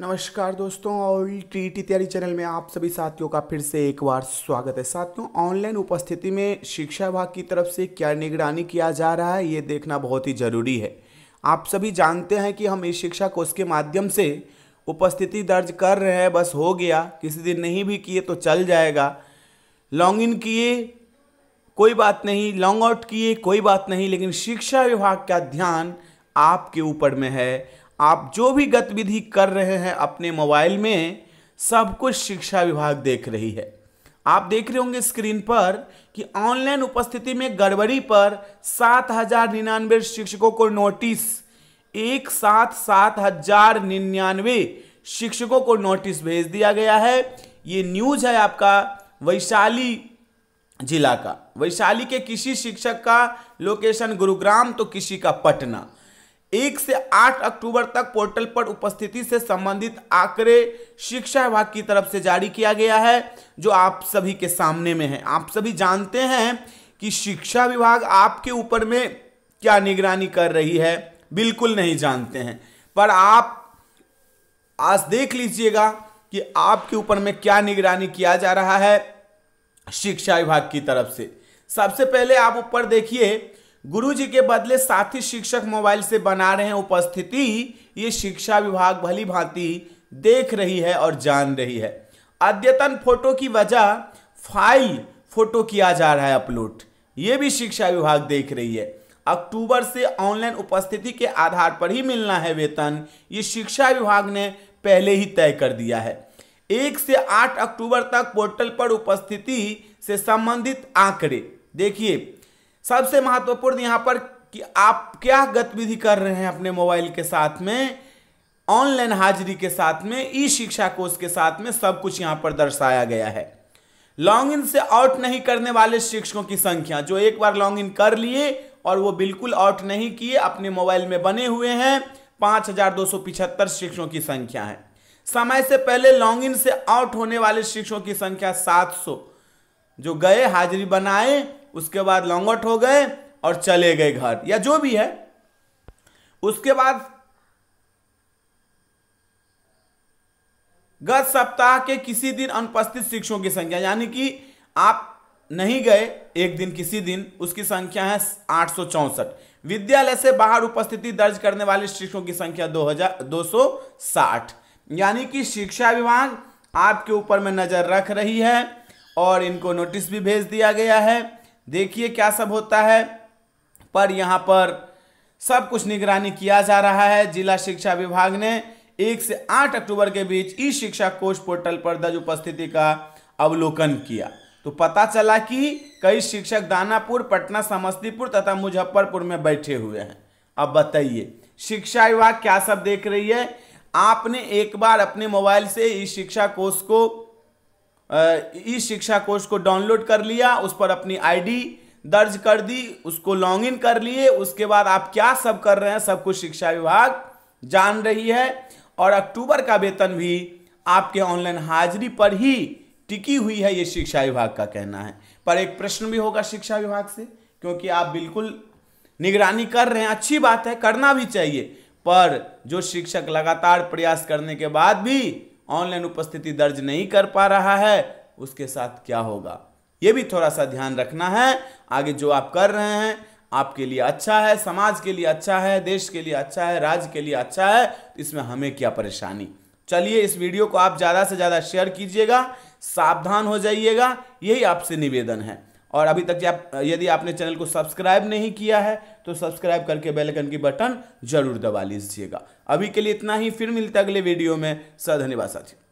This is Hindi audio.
नमस्कार दोस्तों और टी टी तैयारी चैनल में आप सभी साथियों का फिर से एक बार स्वागत है साथियों ऑनलाइन उपस्थिति में शिक्षा विभाग की तरफ से क्या निगरानी किया जा रहा है ये देखना बहुत ही ज़रूरी है आप सभी जानते हैं कि हम इस शिक्षा कोर्स के माध्यम से उपस्थिति दर्ज कर रहे हैं बस हो गया किसी दिन नहीं भी किए तो चल जाएगा लॉन्ग इन किए कोई बात नहीं लॉन्ग आउट किए कोई बात नहीं लेकिन शिक्षा विभाग का ध्यान आपके ऊपर में है आप जो भी गतिविधि कर रहे हैं अपने मोबाइल में सब कुछ शिक्षा विभाग देख रही है आप देख रहे होंगे स्क्रीन पर कि ऑनलाइन उपस्थिति में गड़बड़ी पर सात हजार निन्यानवे शिक्षकों को नोटिस एक साथ सात हजार निन्यानवे शिक्षकों को नोटिस भेज दिया गया है ये न्यूज है आपका वैशाली जिला का वैशाली के किसी शिक्षक का लोकेशन गुरुग्राम तो किसी का पटना एक से आठ अक्टूबर तक पोर्टल पर उपस्थिति से संबंधित आंकड़े शिक्षा विभाग की तरफ से जारी किया गया है जो आप सभी के सामने में है आप सभी जानते हैं कि शिक्षा विभाग आपके ऊपर में क्या निगरानी कर रही है बिल्कुल नहीं जानते हैं पर आप आज देख लीजिएगा कि आपके ऊपर में क्या निगरानी किया जा रहा है शिक्षा विभाग की तरफ से सबसे पहले आप ऊपर देखिए गुरुजी के बदले साथी शिक्षक मोबाइल से बना रहे हैं उपस्थिति ये शिक्षा विभाग भली भांति देख रही है और जान रही है अद्यतन फोटो की वजह फाइल फोटो किया जा रहा है अपलोड ये भी शिक्षा विभाग देख रही है अक्टूबर से ऑनलाइन उपस्थिति के आधार पर ही मिलना है वेतन ये शिक्षा विभाग ने पहले ही तय कर दिया है एक से आठ अक्टूबर तक पोर्टल पर उपस्थिति से संबंधित आंकड़े देखिए सबसे महत्वपूर्ण यहां पर कि आप क्या गतिविधि कर रहे हैं अपने मोबाइल के साथ में ऑनलाइन हाजिरी के साथ में ई शिक्षा कोर्स के साथ में सब कुछ यहां पर दर्शाया गया है लॉग इन से आउट नहीं करने वाले शिक्षकों की संख्या जो एक बार लॉग इन कर लिए और वो बिल्कुल आउट नहीं किए अपने मोबाइल में बने हुए हैं पांच हजार दो सौ पिछहत्तर शिक्षकों की संख्या है समय से पहले लॉन्ग इन से आउट होने वाले शिक्षकों की संख्या सात सौ जो गए हाजिरी बनाए उसके बाद लौंगट हो गए और चले गए घर या जो भी है उसके बाद गत सप्ताह के किसी दिन अनुपस्थित शिक्षकों की संख्या यानी कि आप नहीं गए एक दिन किसी दिन उसकी संख्या है आठ सौ विद्यालय से बाहर उपस्थिति दर्ज करने वाले शिक्षकों की संख्या दो हजार दो सौ साठ यानी कि शिक्षा विभाग आपके ऊपर में नज़र रख रही है और इनको नोटिस भी भेज दिया गया है देखिए क्या सब होता है पर यहाँ पर सब कुछ निगरानी किया जा रहा है जिला शिक्षा विभाग ने एक से आठ अक्टूबर के बीच ई शिक्षा कोष पोर्टल पर दर्ज उपस्थिति का अवलोकन किया तो पता चला कि कई शिक्षक दानापुर पटना समस्तीपुर तथा मुजफ्फरपुर में बैठे हुए हैं अब बताइए शिक्षा विभाग क्या सब देख रही है आपने एक बार अपने मोबाइल से ई शिक्षा कोष को ई शिक्षा कोर्स को डाउनलोड कर लिया उस पर अपनी आईडी दर्ज कर दी उसको लॉग इन कर लिए उसके बाद आप क्या सब कर रहे हैं सब कुछ शिक्षा विभाग जान रही है और अक्टूबर का वेतन भी आपके ऑनलाइन हाजिरी पर ही टिकी हुई है ये शिक्षा विभाग का कहना है पर एक प्रश्न भी होगा शिक्षा विभाग से क्योंकि आप बिल्कुल निगरानी कर रहे हैं अच्छी बात है करना भी चाहिए पर जो शिक्षक लगातार प्रयास करने के बाद भी ऑनलाइन उपस्थिति दर्ज नहीं कर पा रहा है उसके साथ क्या होगा ये भी थोड़ा सा ध्यान रखना है आगे जो आप कर रहे हैं आपके लिए अच्छा है समाज के लिए अच्छा है देश के लिए अच्छा है राज्य के लिए अच्छा है इसमें हमें क्या परेशानी चलिए इस वीडियो को आप ज़्यादा से ज़्यादा शेयर कीजिएगा सावधान हो जाइएगा यही आपसे निवेदन है और अभी तक आप यदि आपने चैनल को सब्सक्राइब नहीं किया है तो सब्सक्राइब करके बेल आइकन की बटन जरूर दबा लीजिएगा अभी के लिए इतना ही फिर मिलता है अगले वीडियो में सर धन्यवाद साथियों